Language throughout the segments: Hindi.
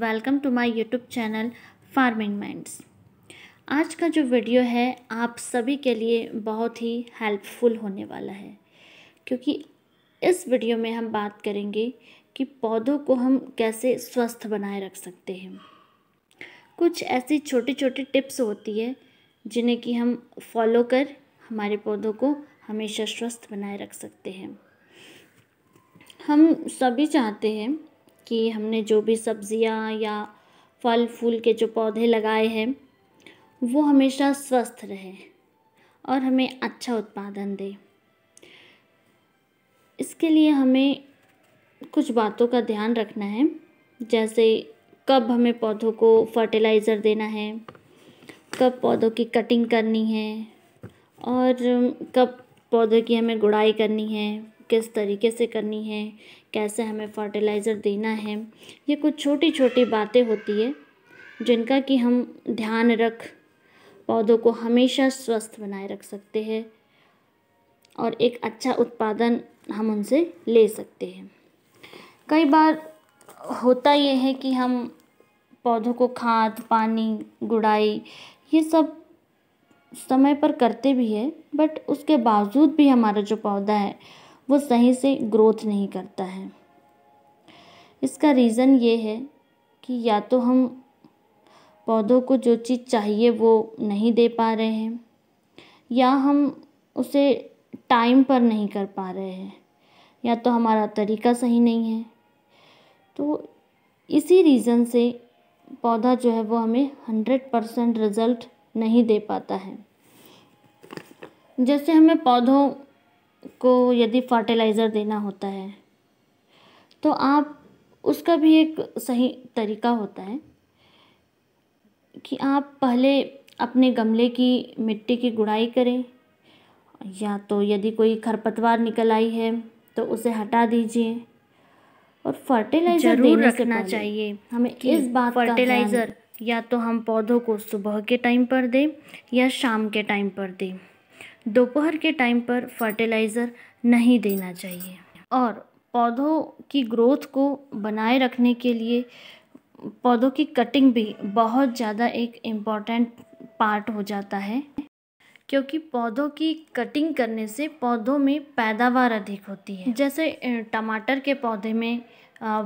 welcome to my YouTube channel farming minds आज का जो वीडियो है आप सभी के लिए बहुत ही हेल्पफुल होने वाला है क्योंकि इस वीडियो में हम बात करेंगे कि पौधों को हम कैसे स्वस्थ बनाए रख सकते हैं कुछ ऐसी छोटी छोटी टिप्स होती है जिन्हें कि हम फॉलो कर हमारे पौधों को हमेशा स्वस्थ बनाए रख सकते हैं हम सभी चाहते हैं कि हमने जो भी सब्ज़ियाँ या फल फूल के जो पौधे लगाए हैं वो हमेशा स्वस्थ रहे और हमें अच्छा उत्पादन दे इसके लिए हमें कुछ बातों का ध्यान रखना है जैसे कब हमें पौधों को फर्टिलाइज़र देना है कब पौधों की कटिंग करनी है और कब पौधों की हमें गुड़ाई करनी है किस तरीके से करनी है कैसे हमें फर्टिलाइज़र देना है ये कुछ छोटी छोटी बातें होती है जिनका कि हम ध्यान रख पौधों को हमेशा स्वस्थ बनाए रख सकते हैं और एक अच्छा उत्पादन हम उनसे ले सकते हैं कई बार होता ये है कि हम पौधों को खाद पानी गुड़ाई ये सब समय पर करते भी है बट उसके बावजूद भी हमारा जो पौधा है वो सही से ग्रोथ नहीं करता है इसका रीज़न ये है कि या तो हम पौधों को जो चीज़ चाहिए वो नहीं दे पा रहे हैं या हम उसे टाइम पर नहीं कर पा रहे हैं या तो हमारा तरीका सही नहीं है तो इसी रीज़न से पौधा जो है वो हमें हंड्रेड परसेंट रिज़ल्ट नहीं दे पाता है जैसे हमें पौधों को यदि फ़र्टिलाइज़र देना होता है तो आप उसका भी एक सही तरीका होता है कि आप पहले अपने गमले की मिट्टी की गुड़ाई करें या तो यदि कोई खरपतवार निकल आई है तो उसे हटा दीजिए और फर्टिलाइज़र देने रखना चाहिए हमें इस बात फर्टिलाइज़र या तो हम पौधों को सुबह के टाइम पर दें या शाम के टाइम पर दें दोपहर के टाइम पर फर्टिलाइज़र नहीं देना चाहिए और पौधों की ग्रोथ को बनाए रखने के लिए पौधों की कटिंग भी बहुत ज़्यादा एक इम्पॉर्टेंट पार्ट हो जाता है क्योंकि पौधों की कटिंग करने से पौधों में पैदावार अधिक होती है जैसे टमाटर के पौधे में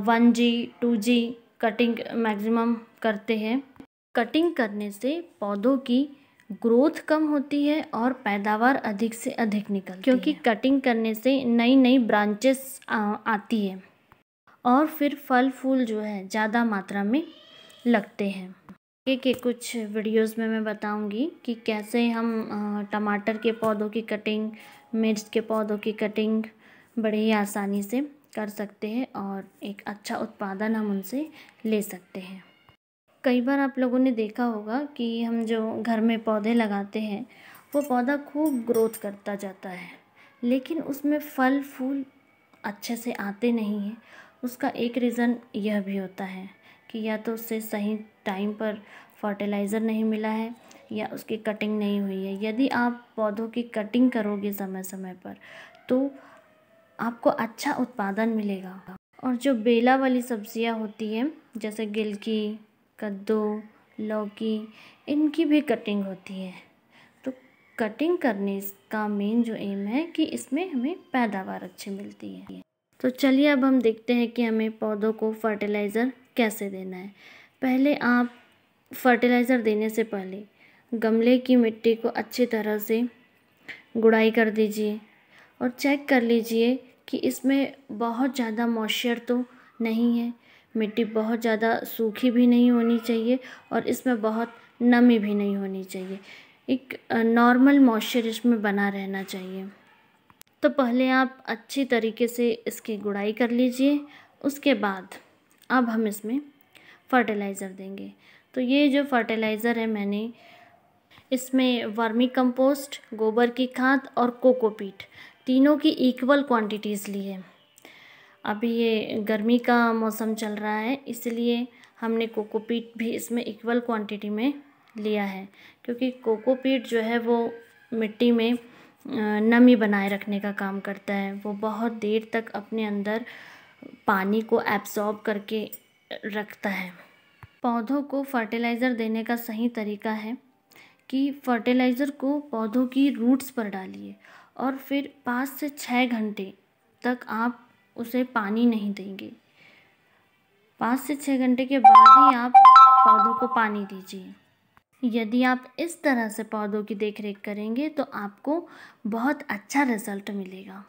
one G two G cutting maximum करते हैं कटिंग करने से पौधों की ग्रोथ कम होती है और पैदावार अधिक से अधिक निकल क्योंकि कटिंग करने से नई नई ब्रांचेस आती है और फिर फल फूल जो है ज़्यादा मात्रा में लगते हैं आगे के कुछ वीडियोस में मैं बताऊंगी कि कैसे हम टमाटर के पौधों की कटिंग मिर्च के पौधों की कटिंग बड़े ही आसानी से कर सकते हैं और एक अच्छा उत्पादन हम उनसे ले सकते हैं कई बार आप लोगों ने देखा होगा कि हम जो घर में पौधे लगाते हैं वो पौधा खूब ग्रोथ करता जाता है लेकिन उसमें फल फूल अच्छे से आते नहीं हैं उसका एक रीज़न यह भी होता है कि या तो उससे सही टाइम पर फर्टिलाइज़र नहीं मिला है या उसकी कटिंग नहीं हुई है यदि आप पौधों की कटिंग करोगे समय समय पर तो आपको अच्छा उत्पादन मिलेगा और जो बेला वाली सब्जियां होती हैं जैसे गिलकी कद्दू लौकी इनकी भी कटिंग होती है तो कटिंग करने का मेन जो एम है कि इसमें हमें पैदावार अच्छी मिलती है तो चलिए अब हम देखते हैं कि हमें पौधों को फर्टिलाइज़र कैसे देना है पहले आप फर्टिलाइज़र देने से पहले गमले की मिट्टी को अच्छी तरह से गुड़ाई कर दीजिए और चेक कर लीजिए कि इसमें बहुत ज़्यादा मॉइस्चर तो नहीं है मिट्टी बहुत ज़्यादा सूखी भी नहीं होनी चाहिए और इसमें बहुत नमी भी नहीं होनी चाहिए एक नॉर्मल मॉइस्चर इसमें बना रहना चाहिए तो पहले आप अच्छी तरीके से इसकी गुड़ाई कर लीजिए उसके बाद अब हम इसमें फर्टिलाइज़र देंगे तो ये जो फर्टिलाइज़र है मैंने इसमें वर्मी कंपोस्ट गोबर की खाद और कोकोपीट तीनों की इक्वल क्वांटिटीज़ ली है अभी ये गर्मी का मौसम चल रहा है इसलिए हमने कोकोपीट भी इसमें इक्वल क्वांटिटी में लिया है क्योंकि कोकोपीट जो है वो मिट्टी में नमी बनाए रखने का काम करता है वो बहुत देर तक अपने अंदर पानी को एब्सॉर्ब करके रखता है पौधों को फर्टिलाइज़र देने का सही तरीका है कि फर्टिलाइज़र को पौधों की रूट्स पर डालिए और फिर पाँच से छः घंटे तक आप उसे पानी नहीं देंगे पाँच से छः घंटे के बाद ही आप पौधों को पानी दीजिए यदि आप इस तरह से पौधों की देखरेख करेंगे तो आपको बहुत अच्छा रिजल्ट मिलेगा